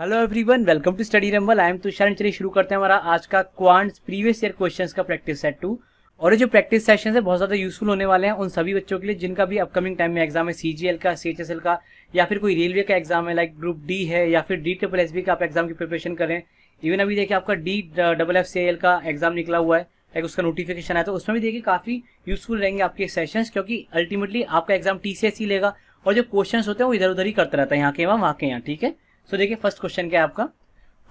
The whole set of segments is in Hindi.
hello everyone welcome to study rumble I am Tushar चलिए शुरू करते हैं हमारा आज का क्वांट्स प्रीवियस ईयर क्वेश्चंस का प्रैक्टिस सेट टू और ये जो प्रैक्टिस सेशन है बहुत ज़्यादा यूजफुल होने वाले हैं उन सभी बच्चों के लिए जिनका भी अपकमिंग टाइम में एग्जाम है सीजीएल का सीएचएसएल का या फिर कोई रेलवे का एग्जाम है लाइक ग्रुप डी है या फिर डी ट्रिपल एस बी का आप एग्जाम की प्रिपरेशन करें इवन अभी देखिए आपका D double F C L का एग्जाम निकला हुआ है लाइक उसका नोटिफिकेशन आया तो उसमें भी देखिए काफ़ी यूजफुल रहेंगे आपके सेशन क्योंकि अल्टीमेटली आपका एग्जाम टी सी एस ही लेगा और जो क्वेश्चन होते हैं वो इधर उधर ही करते रहता है यहाँ के वहाँ वहाँ के यहाँ ठीक है सो देखिए फर्स्ट क्वेश्चन क्या है आपका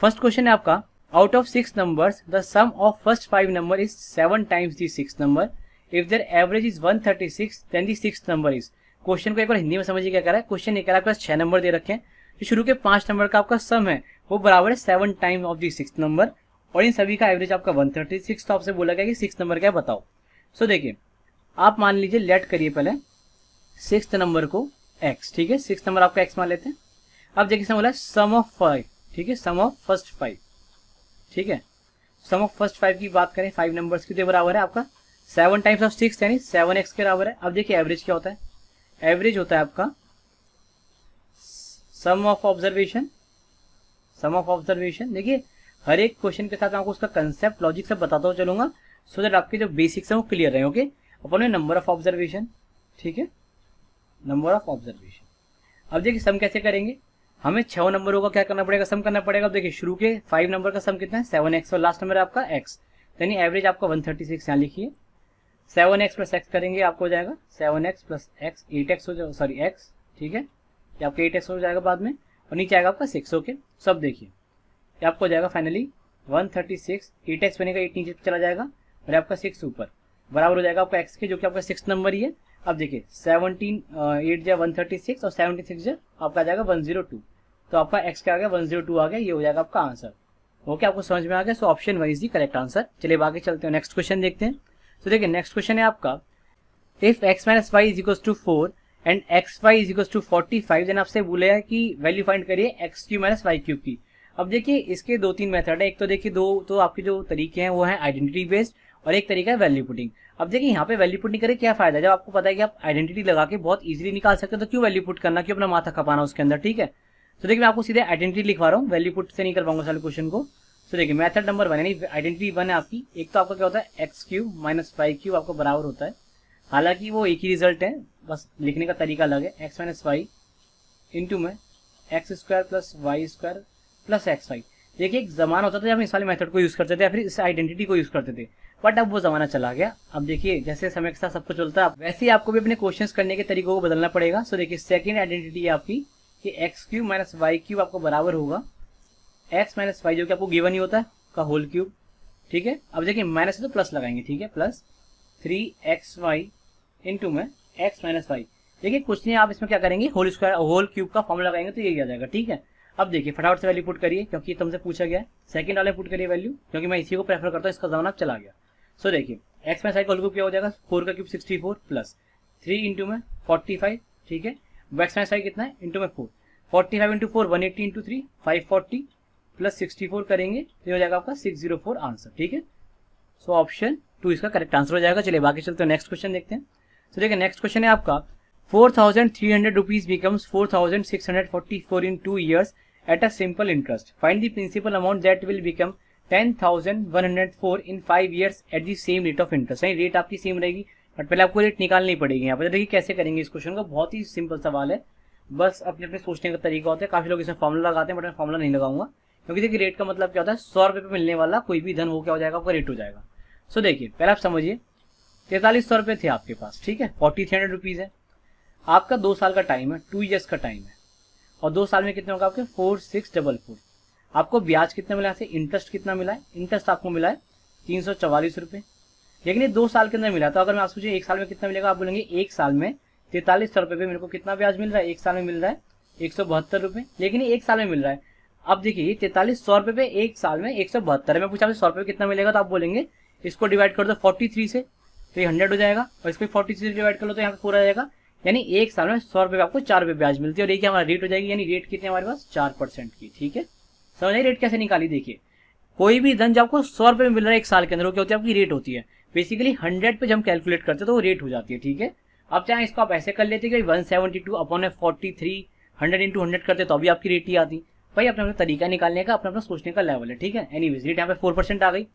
फर्स्ट क्वेश्चन है आपका out of six number the sum of first five number is seven times the six number if their average is one thirty six then the six number is question को एक बार हिंदी में समझिए क्या करा है क्वेश्चन एक आपके पास छह नंबर दे रखे हैं जो तो शुरू के पांच नंबर का आपका सम है वो बराबर है seven time of the six number और इन सभी का एवरेज आपका वन थर्टी सिक्स तो आपसे बोला गया कि सिक्स नंबर क्या बताओ सो so, देखिए आप मान लीजिए लेट करिए पहले सिक्स नंबर को एक्स ठीक है सिक्स नंबर आपका एक्स मान लेते हैं अब देखिए इसमें बोला सम ऑफ फाइव ठीक है सम ऑफ फर्स्ट फाइव ठीक है सम ऑफ फर्स्ट फाइव की बात करें फाइव नंबर्स की तो बराबर है आपका सेवन टाइम्स ऑफ सिक्स यानी सेवन एक्स के बराबर है अब देखिए एवरेज क्या होता है एवरेज होता है आपका sum of observation sum of observation देखिए हर एक क्वेश्चन के साथ आपको उसका कंसेप्ट लॉजिक से बताता हुआ चलूंगा सो दैट आपके जो बेसिक्स हैं वो क्लियर रहे ओके अपन नंबर ऑफ ऑब्जर्वेशन ठीक है नंबर ऑफ ऑब्जर्वेशन अब देखिए सम कैसे करेंगे हमें छह नंबरों का क्या करना पड़ेगा सम करना पड़ेगा देखिए शुरू के फाइव नंबर का सम कितना है सेवन एक्स और लास्ट नंबर आपका एक्स यानी एवरेज आपका वन थर्टी सिक्स यहाँ लिखिए सेवन एक्स प्लस एक्स करेंगे आपको हो जाएगा seven x plus x eight x हो जाएगा सॉरी एक्स ठीक है ये आपका एट एक्स हो जाएगा बाद में और नीचे आएगा आपका सिक्स ओके सब देखिए ये आपको हो जाएगा finally one thirty six eight x बनेगा एट नीचे चला जाएगा और आपका सिक्स ऊपर बराबर हो जाएगा आपका एक्स के जो कि आपका सिक्स नंबर ही है अब देखिए सेवनटीन एट जो वन थर्टी सिक्स और सेवनटी सिक्स जो आपका आ जाएगा वन जीरो टू तो आपका एक्स क्या आ गया वन जीरो टू आ गया ये हो जाएगा आपका आंसर ओके आपको समझ में आ गया so option one is the correct answer चलिए आगे चलते हैं नेक्स्ट क्वेश्चन देखते हैं तो देखिए नेक्स्ट क्वेश्चन है आपका if x minus y is equal to four and x y is equal to forty five then आपसे बोले है कि वैल्यू फाइंड करिए x cube minus y cube की अब देखिए इसके दो तीन मेथड है एक तो देखिए दो तो आपके जो तरीके हैं वो है आइडेंटिटी बेस्ड और एक तरीका है वैल्यू पुटिंग अब देखिए यहाँ पे वैल्यू पुटिंग नहीं करें क्या फायदा है जब आपको पता है कि आप आइडेंटिटी लगा के बहुत इजीली निकाल सकते हो तो क्यों वैल्यू पुट करना क्यों अपना माथा खपाना उसके अंदर ठीक है सो देखिए मैं आपको सीधे आइडेंटिटी लिखवा रहा हूँ वैल्यू पुट से नहीं कर पाऊंगा सारे क्वेश्चन को सो देखिए मैथड नंबर वन यानी आइडेंटिटी वन है आपकी एक तो आपका क्या होता है x cube minus y cube आपको बराबर होता है हालांकि वो एक ही रिजल्ट है बस लिखने का तरीका अलग है एक्स माइनस वाई इंटू में x square plus y square plus x y देखिए एक जमाना होता था जब हम इस वाले मेथड को यूज़ करते थे या फिर इस आइडेंटिटी को यूज़ करते थे बट अब वो जमाना चला गया अब देखिए जैसे समय के साथ सब कुछ चलता है वैसे ही आपको भी अपने क्वेश्चन करने के तरीकों को बदलना पड़ेगा सो देखिए सेकेंड आइडेंटिटी है आपकी कि x cube minus y cube आपको बराबर होगा एक्स माइनस वाई जो कि आपको गिवन ही होता है का होल क्यूब ठीक है अब देखिए माइनस है तो प्लस लगाएंगे ठीक है plus three x y into में एक्स माइनस वाई देखिए कुछ नहीं आप इसमें क्या करेंगे होल स्क्वायर होल क्यूब का फॉर्मूला लगाएंगे तो ये आ जाएगा ठीक है अब देखिए फटाफट से वैल्यू पुट करिए क्योंकि तुमसे पूछा गया है सेकंड वाले पुट करिए वैल्यू क्योंकि मैं इसी को प्रेफर करता हूँ इसका जमाना चला गया सो देखिए एक्स माइनस वाई का होल क्यूब क्या हो जाएगा फोर का cube sixty four plus three into में फोर्टी फाइव ठीक है वैक्स माइनस आई कितना है इंटू में four forty five into four one eighty into three five forty plus sixty four करेंगे तो हो जाएगा आपका सिक्स जीरो फोर आंसर ठीक है सो ऑप्शन टू इसका करेक्ट आंसर हो जाएगा चलिए बाकी चलते हैं नेक्स्ट क्वेश्चन देखते हैं तो देखिए नेक्स्ट क्वेश्चन है आपका four thousand three hundred rupees becomes four thousand six hundred forty four in two years at a simple interest find the principal amount that will become ten thousand one hundred four in five years at the same rate of interest यानी रेट आपकी सेम रहेगी बट पहले आपको रेट निकालनी पड़ेगी यहाँ पर तो देखिए कैसे करेंगे इस क्वेश्चन का बहुत ही सिंपल सवाल है बस अपने अपने सोचने का तरीका होता है काफ़ी लोग इसमें फॉर्मूला लगाते हैं बट मैं फॉर्मूला नहीं लगाऊंगा क्योंकि देखिए रेट का मतलब क्या होता है सौ रुपये पे मिलने वाला कोई भी धन हो क्या हो जाएगा आपका रेट हो जाएगा सो देखिए पहले आप समझिए तैंतालीस सौ रुपये थे आपके पास ठीक है फोर्टी थ्री हंड्रेड रुपीज़ है आपका दो साल का टाइम है टू ईयर्स का टाइम है और दो साल में कितने होगा आपके फोर सिक्स डबल फोर आपको ब्याज कितना मिला इंटरेस्ट कितना मिला है इंटरेस्ट आपको मिला है तीन सौ चवालीस रुपये लेकिन ये दो साल के अंदर मिला तो अगर मैं आपसे एक साल में कितना मिलेगा आप बोलेंगे एक साल में तैतालीस सौ रुपये पे मेरे को कितना ब्याज मिल रहा है एक साल में मिल रहा है एक सौ बहत्तर रुपये लेकिन ये एक साल में मिल रहा है अब देखिए तैतालीस सौ रुपये पे एक साल में एक सौ बहत्तर है मैं पूछा सौ रुपये कितना मिलेगा तो आप बोलेंगे इसको डिवाइड कर दो फोर्टी थ्री से तो ये हंड्रेड हो जाएगा और इसको फोर्टी थ्री डिवाइड कर लो तो यहाँ पे पूरा जाएगा यानी एक साल में सौ रुपये आपको चार रुपये ब्याज मिलती है और एक हमारा रेट हो जाएगी यानी रेट कितनी हमारे पास चार परसेंट की ठीक है समझ आइए रेट कैसे निकाली देखिए कोई भी धन जो आपको सौ रुपये में मिल रहा है एक साल के अंदर वो क्या होती है आपकी रेट होती है बेसिकली हंड्रेड पे जब हम कैलकुलेट करते हैं तो वो रेट हो जाती है ठीक है अब चाहे इसको आप ऐसे कर लेते कि one seventy two upon forty three hundred into hundred करते तो अभी आपकी रेट ही आती भाई अपना अपना तरीका निकालने का अपना अपना सोचने का लेवल है ठीक है एनी वेज रेट यहाँ पे फोर परसेंट आ गई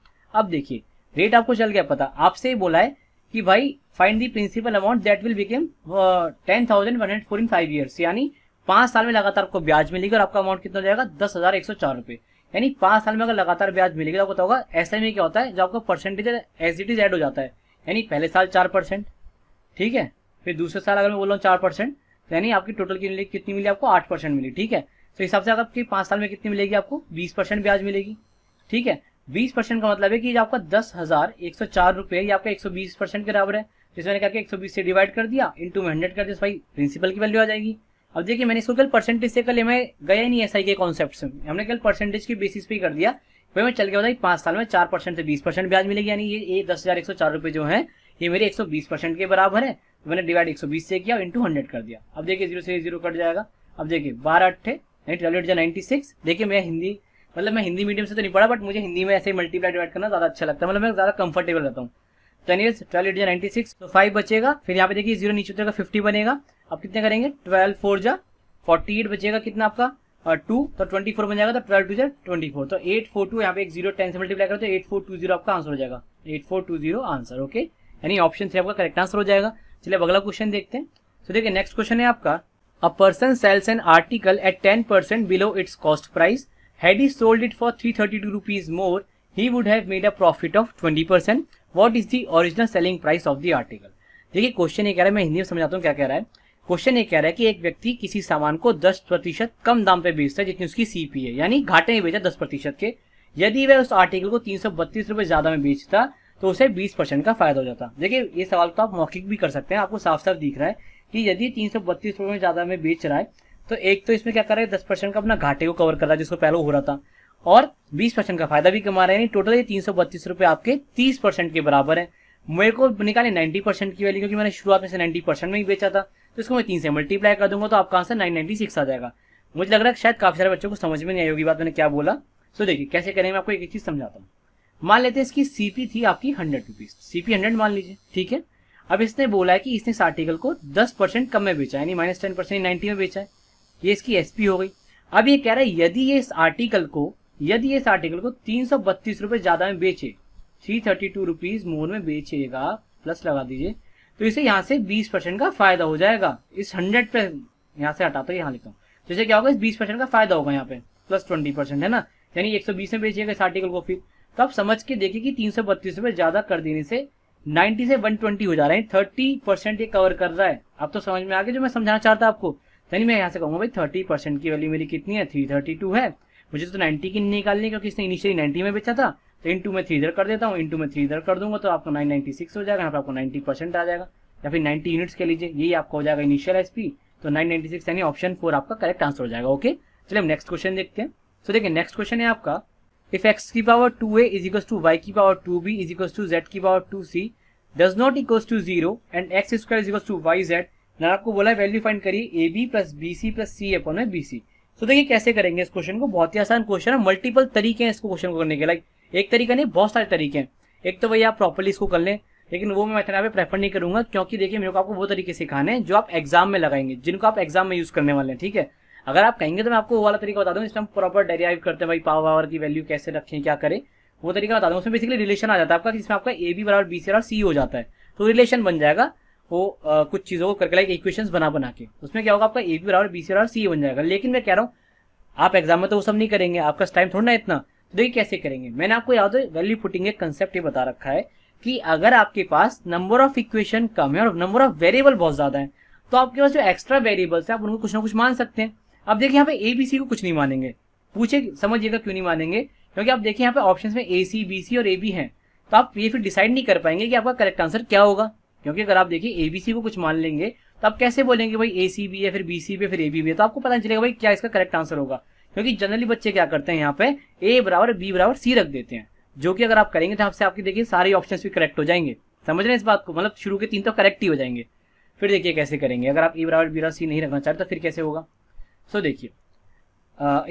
अब देखिए रेट आपको चल गया पता आपसे बोला है कि भाई find the principal amount that will became ten thousand one hundred four in five years यानी पांच साल में लगातार आपको ब्याज मिलेगी और आपका अमाउंट कितना जाएगा दस हजार एक सौ चार रुपए यानी पांच साल में अगर लगातार ब्याज मिलेगा आपको पता होगा में क्या होता है जो आपका percentage as it is add हो जाता है यानी पहले साल चार परसेंट ठीक है फिर दूसरे साल अगर मैं बोल रहा हूँ चार परसेंट तो यानी आपकी टोटल की कितनी मिली आपको आठ परसेंट मिली ठीक है तो हिसाब से आपकी पांच साल में कितनी मिलेगी आपको बीस परसेंट ब्याज मिलेगी ठीक है बीस परसेंट का मतलब है कि आपका दस हजार एक सौ चार रुपये आपका एक सौ बीस परसेंट के बराबर है जिसमें मैंने एक सौ बीस से डिवाइड कर दिया इंटू में हंड्रेड कर दिया तो भाई प्रिंसिपल की वैल्यू आ जाएगी अब देखिए मैंने इसको कल परसेंटेज से कल मैं गया ही नहीं एस के कॉन्सेप्ट में हमने कल परसेंटेज की बेसिस पे कर दिया भाई मैं चल के बताई पांच साल में चार परसेंट से बीस परसेंट ब्याज मिलेगी यानी ये दस हजार एक सौ चार रुपये जो है ये मेरे एक सौ बीस परसेंट के बराबर है तो मैंने डिवाइड एक सौ बीस से किया और इंटू हंड्रेड कर दिया अब देखिए जीरो से जीरो कट जाएगा अब देखिए बारह अट्ठे यानी ट्वेल्व एट सिक्स देखिए मैं हिंदी मतलब मैं हिंदी मीडियम से तो नहीं पढ़ा बट मुझे हिंदी में ऐसे मल्टीप्लाई डिवाइड करना ज्यादा अच्छा लगता है मतलब मैं ज्यादा कंफर्टेबल रहता हूँ तो एनीज ट्वेल्व एट नाइन्टी सिक्स तो फाइव बचेगा फिर यहाँ पे देखिए जीरो नीचे उतरेगा फिफ्टी बनेगा अब कितने करेंगे ट्वेल्व फोर जा फोर्टी एट बचेगा कितना आपका टू तो ट्वेंटी फोर बन जाएगा तो ट्वेल्व टू जा ट्वेंटी फोर तो एट फोर टू यहाँ पे एक जीरो टेन से मल्टीप्लाई करो तो एट फोर टू जीरो आपका आंसर हो जाएगा eight four two zero answer okay यानी ऑप्शन थ्री आपका करेक्ट आंसर हो जाएगा चलिए अगला क्वेश्चन देखते हैं तो देखिए नेक्स्ट क्वेश्चन है आपका a person sells an article at ten percent below its cost price had he sold it for three thirty two rupees more he would have made a profit of twenty percent what is the original selling price of the article देखिए क्वेश्चन ये कह रहा है मैं हिंदी में समझाता हूँ क्या कह रहा है क्वेश्चन ये कह रहा है कि एक व्यक्ति किसी सामान को 10 प्रतिशत कम दाम पे बेचता है जितनी उसकी सीपी है यानी घाटे में बेचा 10 प्रतिशत के यदि वह उस आर्टिकल को तीन सौ बत्तीस रुपए ज्यादा में बेचता तो उसे 20 परसेंट का फायदा हो जाता देखिए ये सवाल तो आप मौखिक भी कर सकते हैं आपको साफ साफ दिख रहा है कि यदि तीन सौ बत्तीस में ज्यादा में बेच रहा है तो एक तो इसमें क्या कर रहा है दस परसेंट का अपना घाटे को कवर कर रहा है जिसको पहले हो रहा था और बीस परसेंट का फायदा भी कमा रहे हैं टोटल ये तीन सौ बत्तीस आपके तीस परसेंट के बराबर है मेरे को निकाले नाइन्टी परसेंट की वैल्यू क्योंकि मैंने शुरुआत में से नाइन्टी में ही बेचा था तो इसको मैं तीन से मल्टीप्लाई कर दूंगा तो आपका आंसर नाइन सिक्स आ जाएगा मुझे लग रहा है शायद काफी सारे बच्चों को समझ में नहीं आई होगी बात मैंने क्या बोला सो तो देखिए कैसे करें मैं आपको एक चीज समझाता हूँ मान लेते हैं इसकी सीपी थी आपकी हंड्रेड रुपीज सीपी हंड्रेड मान लीजिए ठीक है अब इसने बोला है कि इसने इस आर्टिकल को दस परसेंट कम में बेचा यानी माइनस टेन परसेंट नाइन्टी में बेचा है ये इसकी एसपी हो गई अब ये कह रहा है यदि ये इस आर्टिकल को यदि ये इस आर्टिकल को तीन सौ बत्तीस रुपये ज्यादा में बेचे three thirty two rupees more में बेचेगा प्लस लगा दीजिए तो इसे यहाँ से बीस परसेंट का फायदा हो जाएगा इस हंड्रेड पे यहाँ से हटाता हूँ यहाँ लिखता हूँ जैसे क्या होगा इस बीस परसेंट का फायदा होगा यहाँ पे प्लस ट्वेंटी परसेंट है ना यानी एक सौ बीस में बेचिएगा इस आर्टिकल को फिर तो आप समझ के देखिए कि तीन सौ बत्तीस रुपये ज्यादा कर देने से नाइन्टी से वन ट्वेंटी हो जा रहा है थर्टी परसेंट ये कवर कर रहा है आप तो समझ में आगे जो मैं समझाना चाहता आपको यानी मैं यहाँ से कहूँगा भाई थर्टी परसेंट की वैल्यू मेरी कितनी है थ्री थर्टी टू है मुझे तो नाइन्टी की निकालनी है क्योंकि इसने इनिशियली नाइन्टी में बेचा था तो इंटू में थ्री इधर कर देता हूँ इंटू में थ्री इधर कर दूंगा तो आपको नाइन सिक्स हो जाएगा यहाँ पर आपको नाइन्टी परसेंट आ जाएगा या फिर नाइन्टी यूनिट्स के लीजिए यही आपका हो जाएगा इनिशियल एस तो नाइन नाइन्टी सिक्स यानी ऑप्शन फोर आपका करेक्ट आंसर हो जाएगा ओके चलिए हम नेक्स्ट क्वेश्चन देखते हैं तो देखिए नेक्स्ट क्वेश्चन है आपका इफ एक्स की power two a is to y की power two b is to z की power two c does not equal to zero and x square is to y z ना आपको बोला है वैल्यू फाइंड करिए a b plus b c plus c upon b c तो देखिए कैसे करेंगे इस क्वेश्चन को बहुत ही आसान क्वेश्चन है मल्टीपल तरीके हैं इसको क्वेश्चन को करने के लाइक एक तरीका नहीं बहुत सारे तरीके हैं एक तो भैया आप प्रॉपरली इसको कर लें लेकिन वो मैं इतना प्रेफर नहीं करूंगा क्योंकि देखिए मेरे को आपको वो तरीके सिखाने हैं जो आप एग्जाम में लगाएंगे जिनको आप एग्जाम में यूज करने वाले हैं ठीक है अगर आप कहेंगे तो मैं आपको वो वाला तरीका बता दूँ इसमें हम प्रॉपर डेराइव करते हैं भाई पावर पावर की वैल्यू कैसे रखें क्या करें वो तरीका बता दूँ उसमें बेसिकली रिलेशन आ जाता है आपका जिसमें आपका ए बी बराबर बी सी और सी हो जाता है तो रिलेशन बन जाएगा वो आ, कुछ चीज़ों को करके लाइक इक्वेशन बना बना के उसमें क्या होगा आपका ए बी बराबर बी सी और सी बन जाएगा लेकिन मैं कह रहा हूँ आप एग्जाम में तो वो सब नहीं करेंगे आपका टाइम थोड़ा ना इतना तो ये कैसे करेंगे मैंने आपको याद है वैल्यू पुटिंग एक कंसेप्ट ये बता रखा है कि अगर आपके पास नंबर ऑफ इक्वेशन कम है और नंबर ऑफ वेरिएबल बहुत ज्यादा है तो आपके पास जो एक्स्ट्रा वेरिएबल्स है आप उनको कुछ ना कुछ मान सकते हैं अब देखिए यहाँ पे ए बी सी को कुछ नहीं मानेंगे पूछे समझिएगा क्यों नहीं मानेंगे क्योंकि आप देखिए यहाँ पे ऑप्शन में ए सी बी सी और ए बी है तो आप ये फिर डिसाइड नहीं कर पाएंगे कि आपका करेक्ट आंसर क्या होगा क्योंकि अगर आप देखिए एबीसी को कुछ मान लेंगे तो आप कैसे बोलेंगे भाई ए सी बी है फिर बी सी बी है फिर ए बी बी है तो आपको पता नहीं चलेगा भाई क्या इसका करेक्ट आंसर होगा क्योंकि जनरली बच्चे क्या करते हैं यहाँ पे ए बराबर बी बराबर सी रख देते हैं जो कि अगर आप करेंगे तो आपसे आपकी देखिए सारे ऑप्शन भी करेक्ट हो जाएंगे समझ रहे हैं इस बात को मतलब शुरू के तीन तो करेक्ट ही हो जाएंगे फिर देखिए कैसे करेंगे अगर आप ए बराबर बी बराबर सी नहीं रखना चाहते तो फिर कैसे होगा सो देखिए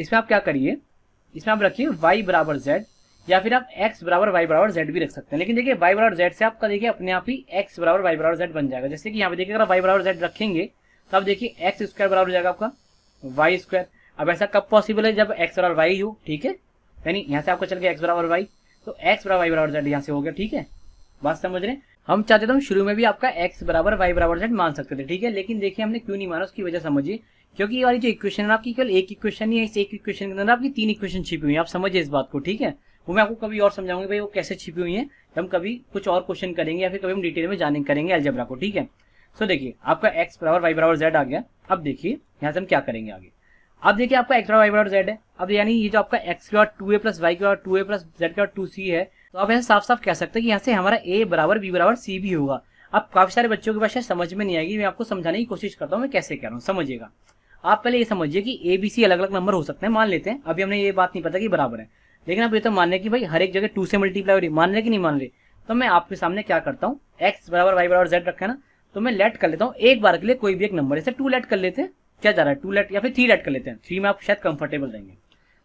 इसमें आप क्या करिए इसमें आप रखिए वाई बराबर जेड या फिर आप एक्स बराबर वाई बराबर जेड भी रख सकते हैं लेकिन देखिए वाई बराबर जेड से आपका देखिए अपने आप ही एक्स बराबर वाई बराबर जेड बन जाएगा जैसे कि यहाँ पे देखिए अगर वाई बराबर जेड रखेंगे तो आप देखिए एक्स स्क्वायर बराबर हो जाएगा आपका वाई स्क्वायर अब ऐसा कब पॉसिबल है जब एक्स बराबर वाई हो ठीक है यानी यहाँ से आपको चल गया एक्स बराबर वाई तो एक्स बराबर वाई बराबर जेड यहाँ से हो गया ठीक है बात समझ रहे हम चाहते थे हम शुरू में भी आपका एक्स बराबर वाई बराबर जेड मान सकते थे ठीक है लेकिन देखिए हमने क्यों नहीं माना उसकी वजह समझिए क्योंकि ये वाली जो इक्वेशन है आपकी केवल एक इक्वेशन ही है इस एक इक्वेशन के अंदर आपकी तीन इक्वेशन छिपी हुई है आप समझिए इस बात को ठीक है वो मैं आपको कभी और समझाऊंगी भाई वो कैसे छिपी हुई है हम कभी कुछ और क्वेश्चन करेंगे या फिर कभी हम डिटेल में जाने करेंगे एल्जेब्रा को ठीक है सो देखिए आपका एक्स बराबर वाई बराबर जेड आ गया अब देखिए यहाँ से हम क्या करेंगे आगे अब देखिए आपका एक्स वाई डॉट जेड है अब यानी ये जो आपका एक्स के dot two a plus y के टू ए प्लस जेड के टू सी है तो आप ऐसे साफ साफ कह सकते हैं कि यहाँ से हमारा ए बराबर बी बराबर सी भी होगा अब काफी सारे बच्चों की भाषा समझ में नहीं आएगी मैं आपको समझाने की कोशिश करता हूँ मैं कैसे कह रहा हूँ समझिएगा आप पहले ये समझिए कि ए बी सी अलग अलग नंबर हो सकते हैं मान लेते हैं अभी हमने ये बात नहीं पता कि बराबर है लेकिन आप ये तो मान लें कि भाई हर एक जगह टू से मल्टीप्लाई हो रही मान लें कि नहीं मान रहे तो मैं आपके सामने क्या करता हूँ एक्स बराबर वाई बराबर जेड रखा है ना तो मैं लेट कर लेता हूँ एक बार के लिए कोई भी एक नंबर है टू लेट कर लेते हैं क्या जा रहा है टू लेट या फिर थ्री लेट कर लेते हैं थ्री में आप शायद कंफर्टेबल रहेंगे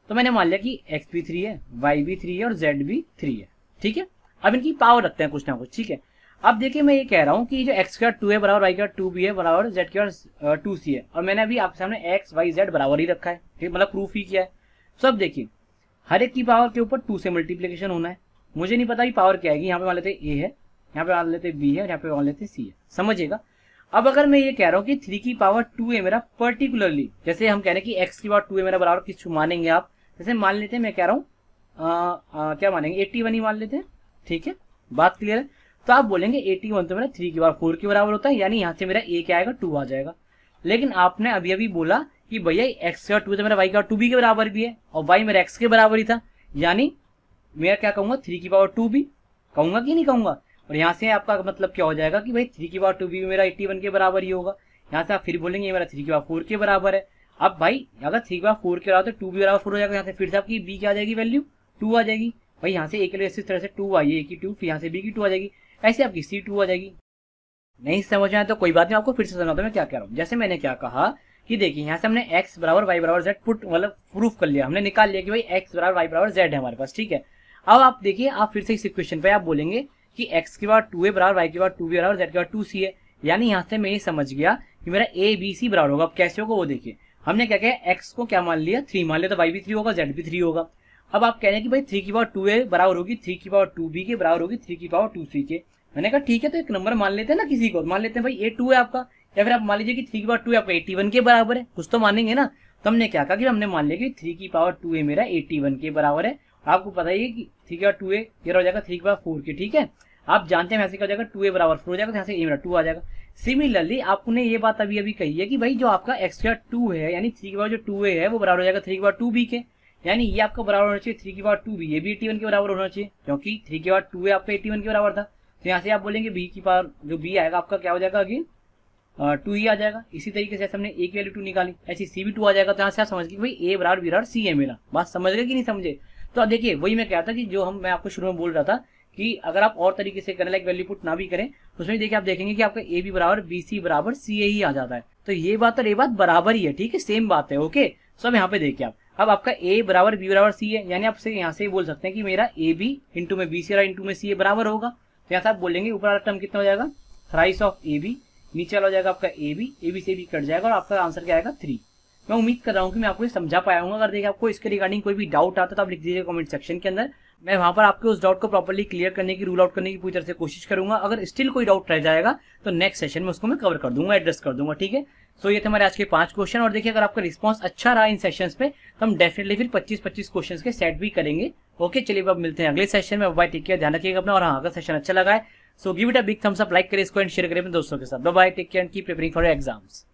तो मैंने मान लिया कि एक्स भी थ्री है वाई भी थ्री है और जेड भी थ्री है ठीक है अब इनकी पावर रखते हैं कुछ ना कुछ ठीक है अब देखिए मैं ये कह रहा हूँ कि जो एक्स का टू है बराबर वाई का टू बी है बराबर जेड का टू सी है और मैंने अभी आपके सामने एक्स वाई जेड बराबर ही रखा है ठीक मतलब प्रूफ ही किया है सो अब देखिए हर एक की पावर के ऊपर टू से मल्टीप्लीकेशन होना है मुझे नहीं पता कि पावर क्या आएगी यहाँ पे मान लेते ए है यहाँ पे मान लेते बी है और यहाँ पे मान लेते सी है समझिएगा अब अगर मैं ये कह रहा हूँ कि थ्री की पावर टू है मेरा पर्टिकुलरली जैसे हम कह रहे हैं कि एक्स की पावर टू है मेरा बराबर किस मानेंगे आप जैसे मान लेते हैं मैं कह रहा हूँ क्या मानेंगे एट्टी वन ही मान लेते हैं ठीक है बात क्लियर है तो आप बोलेंगे एट्टी वन तो मेरा थ्री की पावर फोर के बराबर होता है यानी यहाँ से मेरा ए क्या आएगा टू आ जाएगा लेकिन आपने अभी अभी बोला कि भैया एक्स का टू तो मेरा वाई का टू बी के बराबर भी है और वाई मेरा एक्स के बराबर ही था यानी मैं क्या कहूंगा थ्री की पावर टू भी कहूंगा कि नहीं कहूंगा और यहाँ से आपका मतलब क्या हो जाएगा कि भाई थ्री की बार टू भी मेरा एट्टी के बराबर ही होगा यहाँ से आप फिर बोलेंगे मेरा थ्री की बार फोर के बराबर है अब भाई अगर थ्री की बार फोर के बराबर तो टू भी बराबर फोर हो जाएगा यहाँ से फिर से आपकी बी की आ जाएगी वैल्यू टू आ जाएगी भाई यहाँ से एक लिए इस तरह से टू आई ए की टू फिर यहाँ से बी की टू आ जाएगी ऐसे आपकी सी टू आ जाएगी नहीं समझ आए तो कोई बात नहीं आपको फिर से समझाता हूँ मैं क्या कह रहा हूँ जैसे मैंने क्या कहा कि देखिए यहाँ से हमने x बराबर वाई बराबर जेड पुट मतलब प्रूफ कर लिया हमने निकाल लिया कि भाई x बराबर वाई बराबर जेड है हमारे पास ठीक है अब आप देखिए आप फिर से इस इक्वेशन पे आप बोलेंगे कि x के बाद टू ए बराबर वाई के बाद टू बी बराबर जेड के बाद टू सी है यानी यहाँ से मैं ये समझ गया कि मेरा ए बी सी बराबर होगा अब कैसे होगा वो देखिए हमने क्या किया एक्स को क्या मान लिया थ्री मान लिया तो वाई भी थ्री होगा जेड भी थ्री होगा अब आप कह रहे हैं कि भाई थ्री की पावर टू ए बराबर होगी थ्री की पावर टू बी के बराबर होगी थ्री की पावर टू सी के मैंने कहा ठीक है तो एक नंबर मान लेते हैं ना किसी को मान लेते हैं भाई ए टू है आपका या फिर आप मान लीजिए कि थ्री की पावर टू आपका एटी वन के बराबर है कुछ तो मानेंगे ना तो हमने क्या कहा कि हमने मान लिया कि थ्री की पावर टू है मेरा एटी वन के बराबर है आपको पता ही है कि थ्री के बाद टू ए ये हो जाएगा थ्री के बाद फोर के ठीक है आप जानते हैं ऐसे क्या हो जाएगा टू ए बराबर फोर हो जाएगा तो यहाँ से ए बराबर टू आ जाएगा सिमिलरली आपने ये बात अभी अभी कही है कि भाई जो आपका एक्स्ट्रा टू है यानी थ्री के बाद जो टू ए है वो बराबर हो जाएगा थ्री के बाद टू बी के यानी ये आपका बराबर होना चाहिए थ्री के बाद टू बी ये भी एटी वन के बराबर होना चाहिए क्योंकि थ्री के बाद टू ए आपका एटी वन के बराबर था तो यहाँ से आप बोलेंगे बी की पावर जो बी आएगा आपका क्या हो जाएगा अगेन टू ही आ जाएगा इसी तरीके से हमने ए की वैल्यू टू निकाली ऐसी सी भी टू आ जाएगा तो यहाँ से आप समझ गए भाई ए बराबर बी बराबर सी है मेरा बात समझ गए कि नहीं समझे तो देखिए वही मैं कहता था कि जो हम मैं आपको शुरू में बोल रहा था कि अगर आप और तरीके से करें लाइक वैल्यू पुट ना भी करें उसमें देखिए आप देखेंगे कि आपका ए बी बराबर बी सी बराबर सी ए ही आ जाता है तो ये बात और ये बात बराबर ही है ठीक है सेम बात है ओके सो अब यहाँ पे देखिए आप अब आपका ए बराबर बी बराबर सी है यानी आपसे यहाँ से ही बोल सकते हैं कि मेरा ए बी इंटू में बी सी और इंटू में सी ए बराबर होगा तो यहाँ से आप बोलेंगे ऊपर वाला टर्म कितना हो जाएगा थ्राइस ऑफ ए बी नीचे वाला हो जाएगा आपका ए बी ए बी से बी कट जाएगा और आपका आंसर क्या आएगा थ्री मैं उम्मीद कर रहा हूँ कि मैं आपको समझा पाया हूँ अगर देखिए आपको इसके रिगार्डिंग कोई भी डाउट आता तो आप लिख दीजिए कमेंट सेक्शन के अंदर मैं वहाँ पर आपके उस डाउट को प्रॉपरली क्लियर करने की रूल आउट करने की पूरी तरह से कोशिश करूंगा अगर स्टिल कोई डाउट रह जाएगा तो नेक्स्ट सेशन में उसको मैं कवर कर दूंगा एड्रेस कर दूंगा ठीक है सो ये थे हमारे आज के पांच क्वेश्चन और देखिए अगर आपका रिस्पॉन्स अच्छा रहा इन सेशन पे तो हम डेफिनेटली फिर पच्चीस पच्चीस क्वेश्चन के सेट भी करेंगे ओके चलिए अब मिलते हैं अगले सेशन में बाय टेक केयर ध्यान रखिएगा अपना और हाँ अगर सेशन अच्छा लगा है so give it a big thumbs up like करें इसको एंड शेयर करें अपने दोस्तों के साथ bye take care and preparing for exams